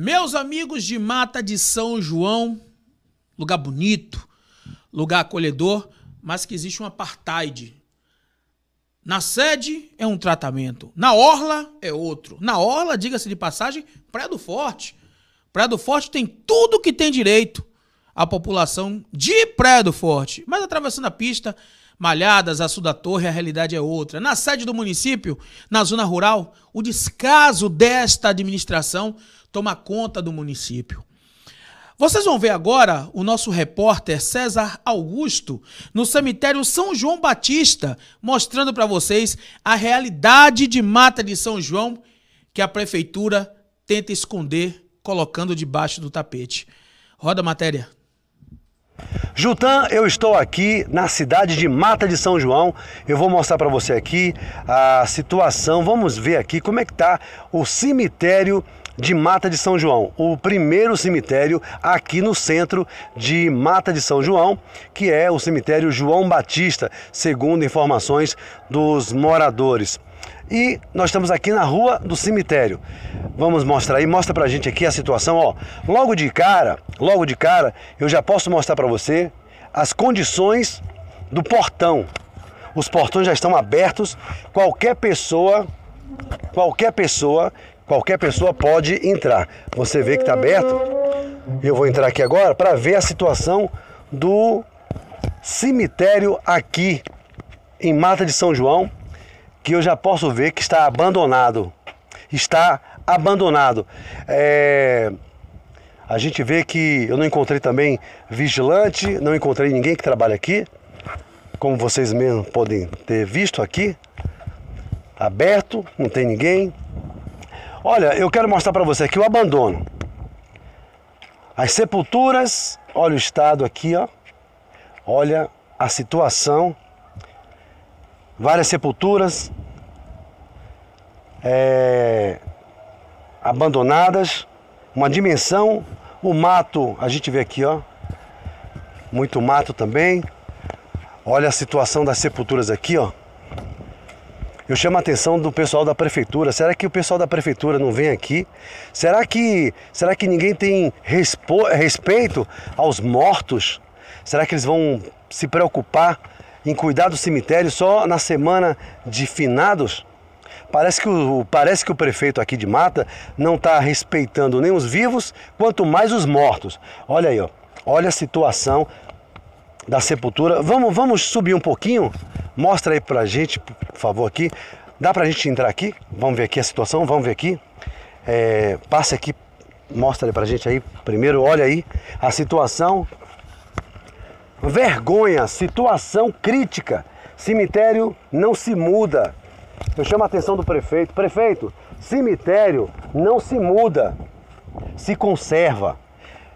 Meus amigos de Mata de São João, lugar bonito, lugar acolhedor, mas que existe um apartheid. Na sede é um tratamento, na orla é outro. Na orla, diga-se de passagem, Praia do Forte. Praia do Forte tem tudo que tem direito a população de Praia do Forte. Mas atravessando a pista, Malhadas, a Sul da Torre, a realidade é outra. Na sede do município, na zona rural, o descaso desta administração toma conta do município. Vocês vão ver agora o nosso repórter César Augusto no cemitério São João Batista, mostrando para vocês a realidade de mata de São João que a prefeitura tenta esconder colocando debaixo do tapete. Roda a matéria. Jutan, eu estou aqui na cidade de Mata de São João. Eu vou mostrar para você aqui a situação. Vamos ver aqui como é que está o cemitério de Mata de São João, o primeiro cemitério aqui no centro de Mata de São João, que é o cemitério João Batista, segundo informações dos moradores. E nós estamos aqui na rua do cemitério. Vamos mostrar aí, mostra pra gente aqui a situação, ó. Logo de cara, logo de cara, eu já posso mostrar para você as condições do portão. Os portões já estão abertos. Qualquer pessoa, qualquer pessoa Qualquer pessoa pode entrar. Você vê que está aberto. Eu vou entrar aqui agora para ver a situação do cemitério aqui em Mata de São João, que eu já posso ver que está abandonado. Está abandonado. É... A gente vê que eu não encontrei também vigilante, não encontrei ninguém que trabalha aqui, como vocês mesmos podem ter visto aqui. Tá aberto, não tem ninguém. Olha, eu quero mostrar para você aqui o abandono. As sepulturas, olha o estado aqui, ó. Olha a situação. Várias sepulturas é, abandonadas, uma dimensão. O mato, a gente vê aqui, ó. Muito mato também. Olha a situação das sepulturas aqui, ó. Eu chamo a atenção do pessoal da prefeitura. Será que o pessoal da prefeitura não vem aqui? Será que, será que ninguém tem respo, respeito aos mortos? Será que eles vão se preocupar em cuidar do cemitério só na semana de finados? Parece que o, parece que o prefeito aqui de Mata não está respeitando nem os vivos, quanto mais os mortos. Olha aí, ó. olha a situação da sepultura. Vamos, vamos subir um pouquinho. Mostra aí pra gente, por favor, aqui. Dá pra gente entrar aqui? Vamos ver aqui a situação, vamos ver aqui. É, passa aqui, mostra aí pra gente aí. Primeiro, olha aí a situação. Vergonha, situação crítica. Cemitério não se muda. Eu chamo a atenção do prefeito. Prefeito, cemitério não se muda, se conserva.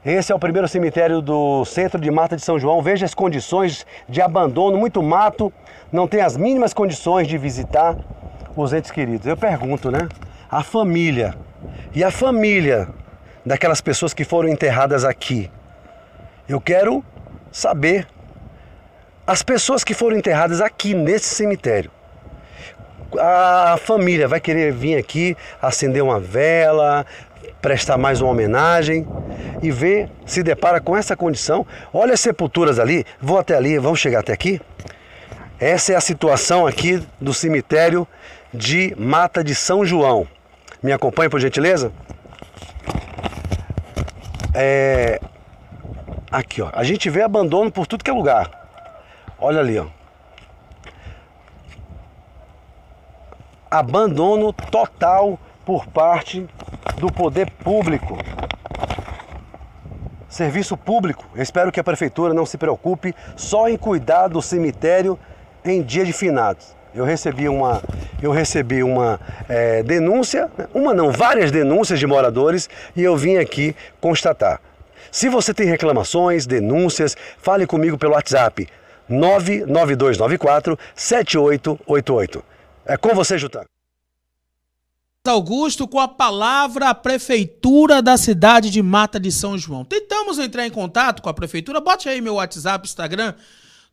Esse é o primeiro cemitério do centro de mata de São João. Veja as condições de abandono, muito mato, não tem as mínimas condições de visitar os entes queridos. Eu pergunto, né? A família e a família daquelas pessoas que foram enterradas aqui. Eu quero saber as pessoas que foram enterradas aqui nesse cemitério. A família vai querer vir aqui acender uma vela, prestar mais uma homenagem e vê, se depara com essa condição. Olha as sepulturas ali, vou até ali, vamos chegar até aqui. Essa é a situação aqui do cemitério de Mata de São João. Me acompanhe por gentileza? É... Aqui, ó. A gente vê abandono por tudo que é lugar. Olha ali, ó. Abandono total por parte do poder público. Serviço público, espero que a prefeitura não se preocupe só em cuidar do cemitério em dia de finados. Eu recebi uma, eu recebi uma é, denúncia, né? uma não, várias denúncias de moradores e eu vim aqui constatar. Se você tem reclamações, denúncias, fale comigo pelo WhatsApp 99294 7888. É com você, Jutan. Augusto com a palavra a prefeitura da cidade de Mata de São João. Tentamos entrar em contato com a prefeitura. Bote aí meu WhatsApp, Instagram,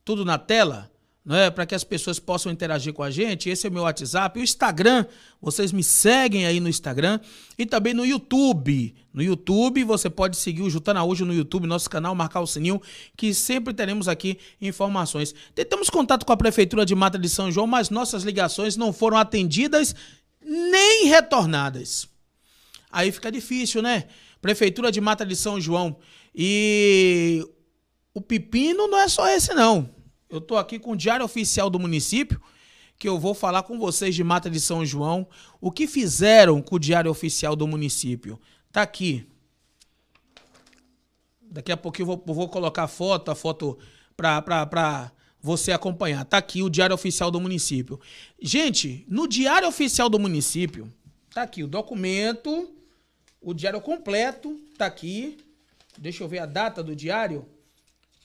tudo na tela, é para que as pessoas possam interagir com a gente. Esse é o meu WhatsApp, o Instagram. Vocês me seguem aí no Instagram e também no YouTube. No YouTube você pode seguir o Jutana hoje no YouTube, nosso canal, marcar o sininho, que sempre teremos aqui informações. Tentamos contato com a prefeitura de Mata de São João, mas nossas ligações não foram atendidas nem retornadas. Aí fica difícil, né? Prefeitura de Mata de São João. E o pepino não é só esse, não. Eu estou aqui com o Diário Oficial do município, que eu vou falar com vocês de Mata de São João, o que fizeram com o Diário Oficial do município. Tá aqui. Daqui a pouquinho eu vou, vou colocar a foto, a foto para você acompanhar. Tá aqui o Diário Oficial do Município. Gente, no Diário Oficial do Município, tá aqui o documento, o diário completo, tá aqui. Deixa eu ver a data do diário,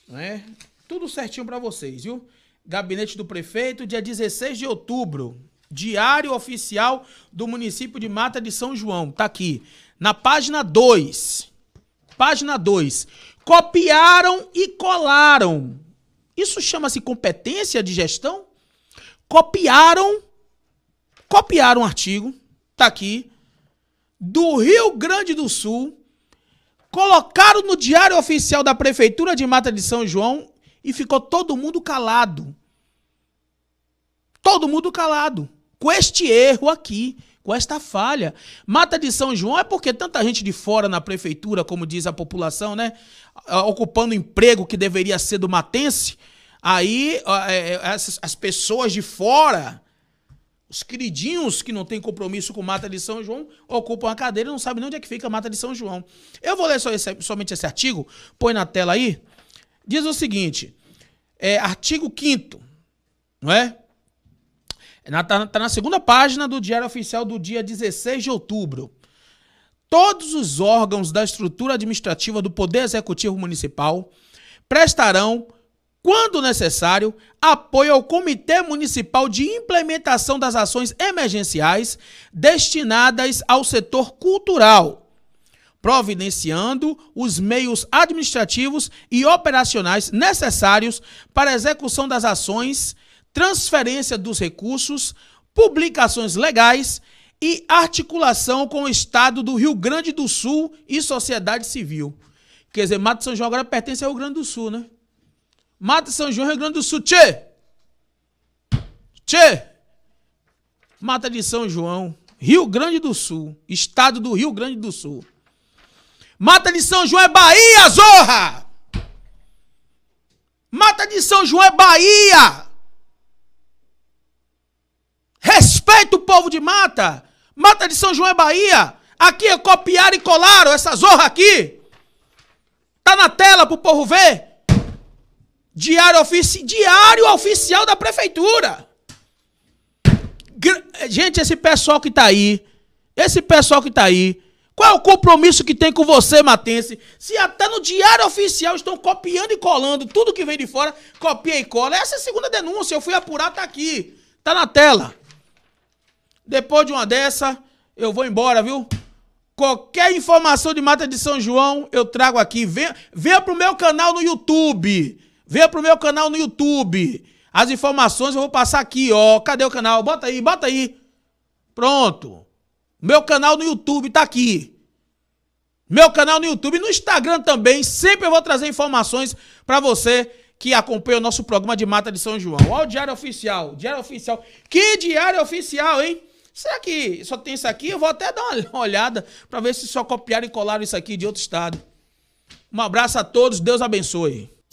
né? Tudo certinho para vocês, viu? Gabinete do Prefeito, dia 16 de outubro. Diário Oficial do município de Mata de São João, tá aqui. Na página 2. Página 2. Copiaram e colaram isso chama-se competência de gestão? Copiaram, copiaram um artigo, tá aqui, do Rio Grande do Sul, colocaram no Diário Oficial da Prefeitura de Mata de São João e ficou todo mundo calado. Todo mundo calado. Com este erro aqui com esta falha. Mata de São João é porque tanta gente de fora na prefeitura, como diz a população, né? Ocupando emprego que deveria ser do matense. Aí é, é, as pessoas de fora, os queridinhos que não têm compromisso com Mata de São João, ocupam a cadeira e não sabem nem onde é que fica a Mata de São João. Eu vou ler só esse, somente esse artigo, põe na tela aí. Diz o seguinte: é, artigo 5 não é? Está tá na segunda página do Diário Oficial do dia 16 de outubro. Todos os órgãos da estrutura administrativa do Poder Executivo Municipal prestarão, quando necessário, apoio ao Comitê Municipal de Implementação das Ações Emergenciais destinadas ao setor cultural providenciando os meios administrativos e operacionais necessários para a execução das ações transferência dos recursos, publicações legais e articulação com o Estado do Rio Grande do Sul e sociedade civil. Quer dizer, Mato São João agora pertence ao Rio Grande do Sul, né? Mato São João, Rio Grande do Sul, tchê! Tchê! Mata de São João, Rio Grande do Sul, Estado do Rio Grande do Sul. Mata de São João é Bahia, zorra! Mata de São João é Bahia! Respeita o povo de mata. Mata de São João é Bahia. Aqui é copiaram e colaram essa zorra aqui. Tá na tela pro povo ver. Diário, ofici Diário oficial da prefeitura. Gente, esse pessoal que tá aí, esse pessoal que tá aí, qual é o compromisso que tem com você, Matense? Se até no diário oficial estão copiando e colando tudo que vem de fora, copia e cola. Essa é a segunda denúncia, eu fui apurar, tá aqui. Tá na tela. Depois de uma dessa, eu vou embora, viu? Qualquer informação de Mata de São João, eu trago aqui. Venha, venha pro meu canal no YouTube. Venha pro meu canal no YouTube. As informações eu vou passar aqui, ó. Cadê o canal? Bota aí, bota aí. Pronto. Meu canal no YouTube tá aqui. Meu canal no YouTube e no Instagram também. Sempre eu vou trazer informações para você que acompanha o nosso programa de Mata de São João. Ó, o Diário Oficial. Diário Oficial. Que Diário Oficial, hein? Será que só tem isso aqui? Eu vou até dar uma olhada para ver se só copiaram e colaram isso aqui de outro estado. Um abraço a todos, Deus abençoe.